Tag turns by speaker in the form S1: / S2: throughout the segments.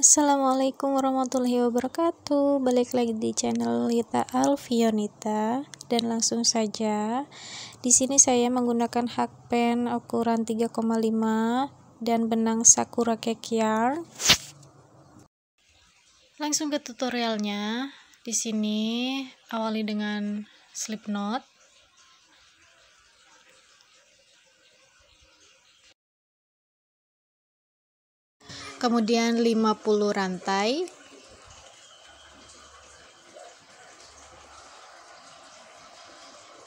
S1: Assalamualaikum warahmatullahi wabarakatuh Balik lagi di channel Lita Alfionita Dan langsung saja di sini saya menggunakan hak pen ukuran 3,5 Dan benang Sakura Cake Yarn Langsung ke tutorialnya Di sini awali dengan slip knot kemudian 50 rantai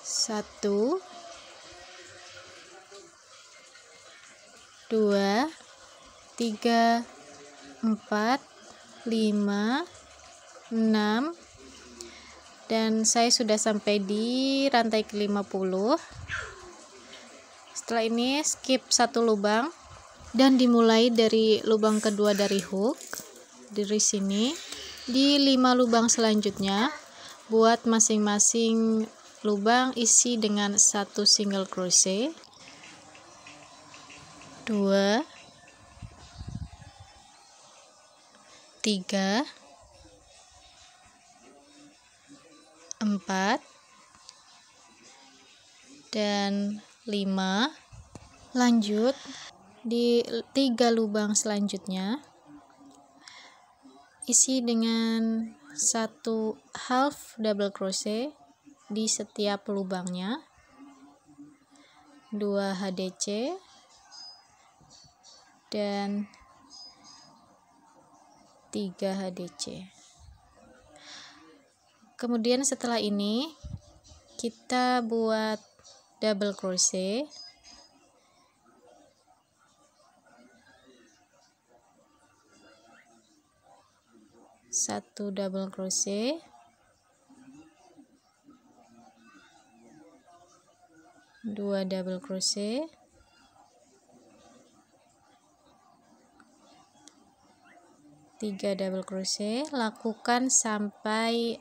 S1: satu dua tiga empat lima enam dan saya sudah sampai di rantai ke puluh setelah ini skip satu lubang dan dimulai dari lubang kedua dari hook dari sini di lima lubang selanjutnya buat masing-masing lubang isi dengan satu single crochet dua tiga empat dan lima lanjut di tiga lubang selanjutnya isi dengan satu half double crochet di setiap lubangnya 2 HDC dan 3 HDC kemudian setelah ini kita buat double crochet satu double crochet dua double crochet tiga double crochet lakukan sampai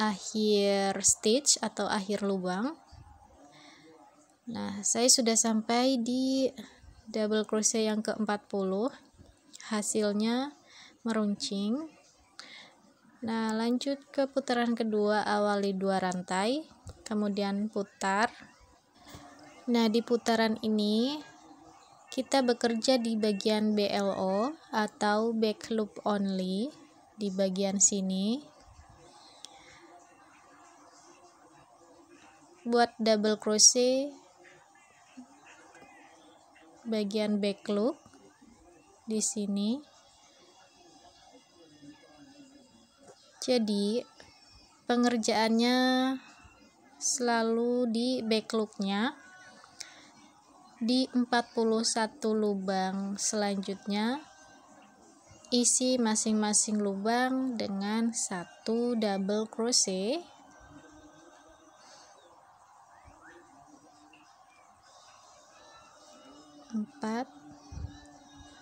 S1: akhir stitch atau akhir lubang Nah, saya sudah sampai di double crochet yang ke-40. Hasilnya meruncing. Nah, lanjut ke putaran kedua, awali dua rantai, kemudian putar. Nah, di putaran ini kita bekerja di bagian BLO atau back loop only di bagian sini. Buat double crochet bagian back loop di sini. jadi pengerjaannya selalu di backlognya di 41 lubang selanjutnya isi masing-masing lubang dengan satu double crochet empat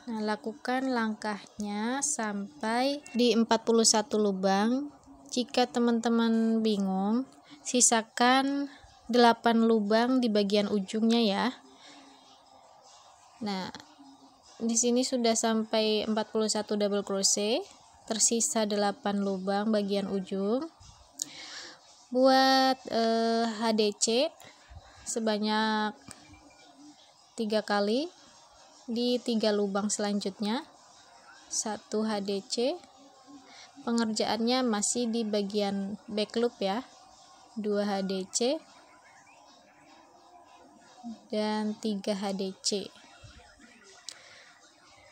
S1: Nah, lakukan langkahnya sampai di 41 lubang. Jika teman-teman bingung, sisakan 8 lubang di bagian ujungnya ya. Nah, di sini sudah sampai 41 double crochet, tersisa 8 lubang bagian ujung. Buat eh, HDC sebanyak 3 kali di tiga lubang selanjutnya satu HDC pengerjaannya masih di bagian back loop ya dua HDC dan tiga HDC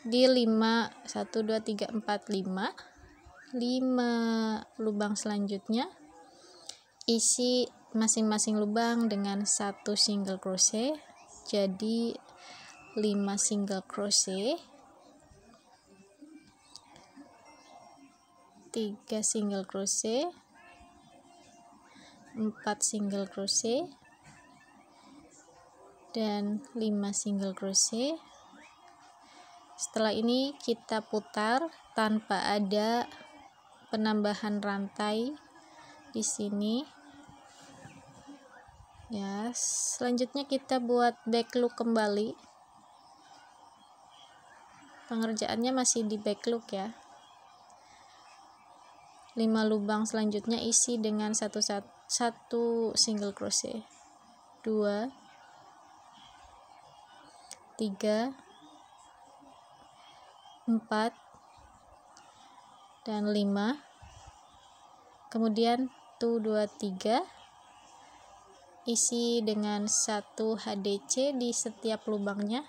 S1: di lima satu dua tiga empat lima lima lubang selanjutnya isi masing-masing lubang dengan satu single crochet jadi 5 single crochet 3 single crochet 4 single crochet dan 5 single crochet setelah ini kita putar tanpa ada penambahan rantai di sini ya selanjutnya kita buat back loop kembali pengerjaannya masih di backlog ya 5 lubang selanjutnya isi dengan satu, satu, single crochet 2 3 4 dan 5 kemudian 1 2 3 isi dengan 1 HDC di setiap lubangnya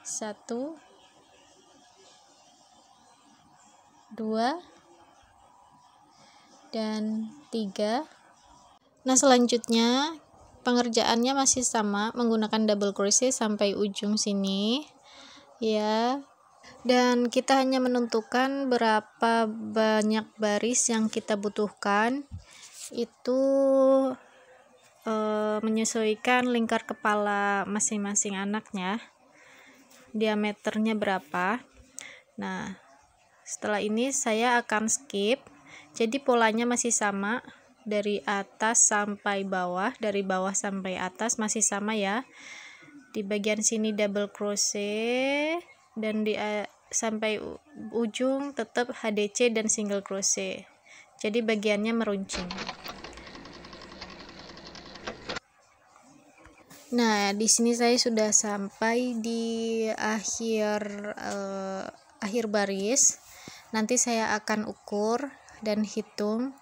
S1: 1 2 dan 3 nah selanjutnya pengerjaannya masih sama menggunakan double crochet sampai ujung sini ya dan kita hanya menentukan berapa banyak baris yang kita butuhkan itu e, menyesuaikan lingkar kepala masing-masing anaknya diameternya berapa nah setelah ini saya akan skip. Jadi polanya masih sama dari atas sampai bawah, dari bawah sampai atas masih sama ya. Di bagian sini double crochet dan di eh, sampai ujung tetap HDC dan single crochet. Jadi bagiannya meruncing. Nah, di sini saya sudah sampai di akhir uh, akhir baris. Nanti saya akan ukur dan hitung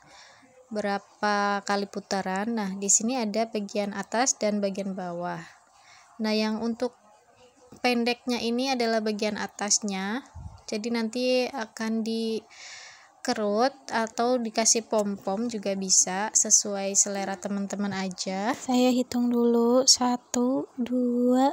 S1: berapa kali putaran. Nah, di sini ada bagian atas dan bagian bawah. Nah, yang untuk pendeknya ini adalah bagian atasnya. Jadi nanti akan dikerut atau dikasih pom-pom juga bisa sesuai selera teman-teman aja. Saya hitung dulu. satu dua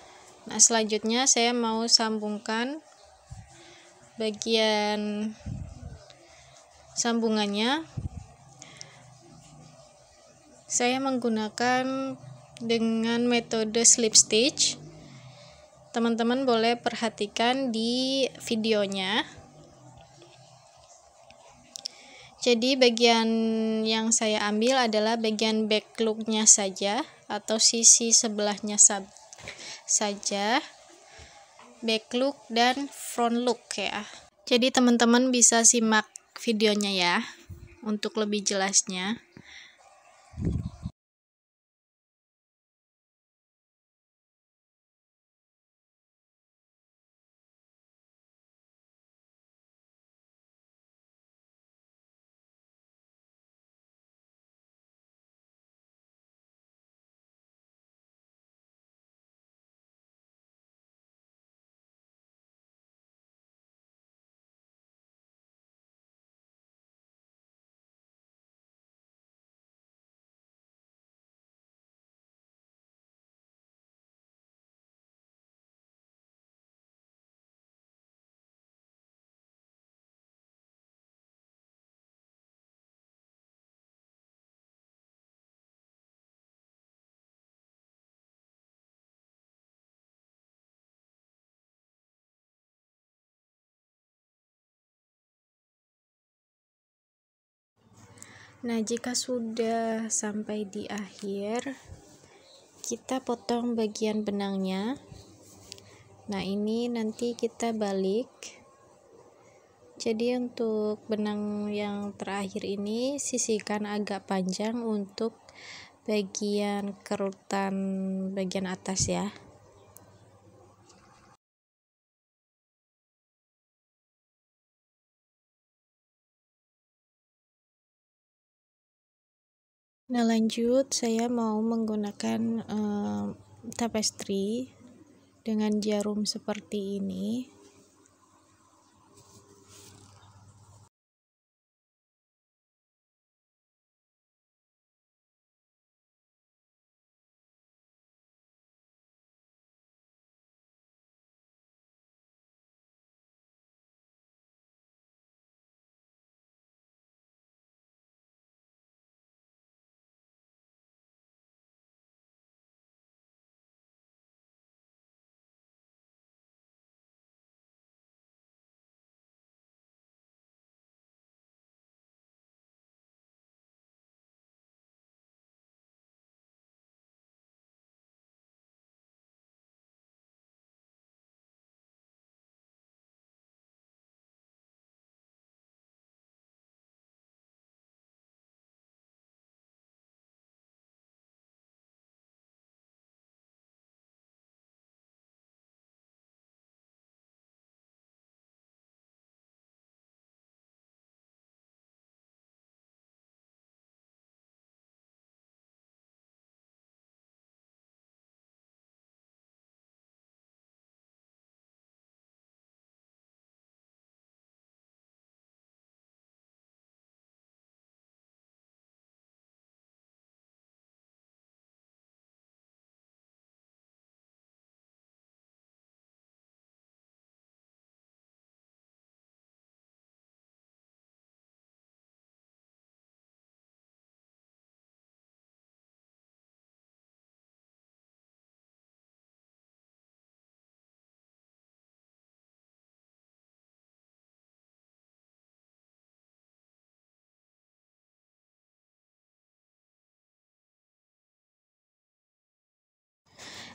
S1: Nah, selanjutnya saya mau sambungkan bagian sambungannya. Saya menggunakan dengan metode slip stitch. Teman-teman boleh perhatikan di videonya. Jadi bagian yang saya ambil adalah bagian back look-nya saja atau sisi sebelahnya saja saja back look dan front look ya. Jadi teman-teman bisa simak videonya ya untuk lebih jelasnya. Nah, jika sudah sampai di akhir, kita potong bagian benangnya. Nah, ini nanti kita balik. Jadi, untuk benang yang terakhir ini, sisihkan agak panjang untuk bagian kerutan bagian atas ya. Nah, lanjut saya mau menggunakan uh, eh, tapestry dengan jarum seperti ini.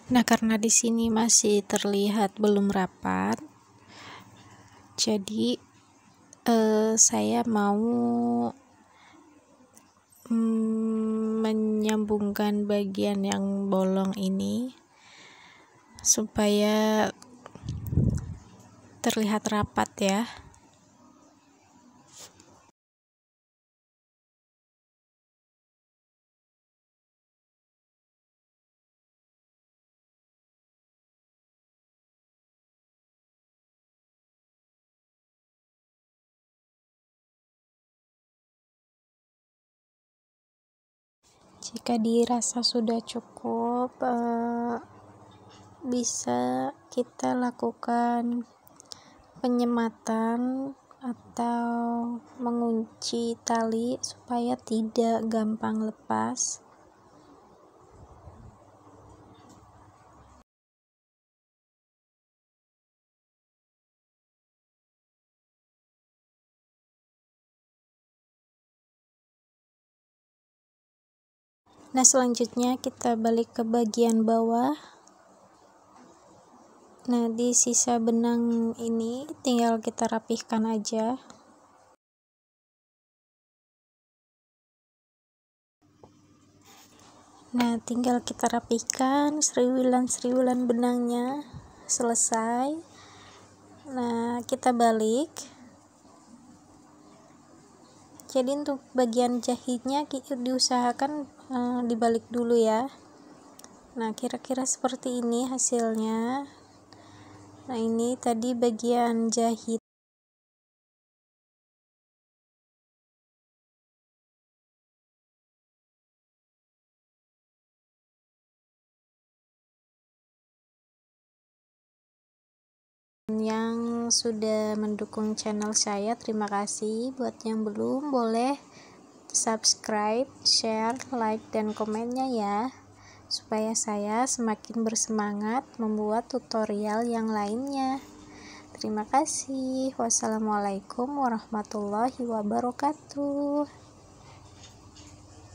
S1: Nah, karena di sini masih terlihat belum rapat, jadi eh, saya mau mm, menyambungkan bagian yang bolong ini supaya terlihat rapat ya. jika dirasa sudah cukup uh, bisa kita lakukan penyematan atau mengunci tali supaya tidak gampang lepas Nah, selanjutnya kita balik ke bagian bawah. Nah, di sisa benang ini tinggal kita rapihkan aja. Nah, tinggal kita rapihkan seriwulan-seriwulan benangnya selesai. Nah, kita balik. Jadi untuk bagian jahitnya diusahakan Eh, dibalik dulu ya nah kira-kira seperti ini hasilnya nah ini tadi bagian jahit yang sudah mendukung channel saya terima kasih buat yang belum boleh subscribe, share, like, dan komennya ya, supaya saya semakin bersemangat membuat tutorial yang lainnya. Terima kasih. Wassalamualaikum warahmatullahi wabarakatuh.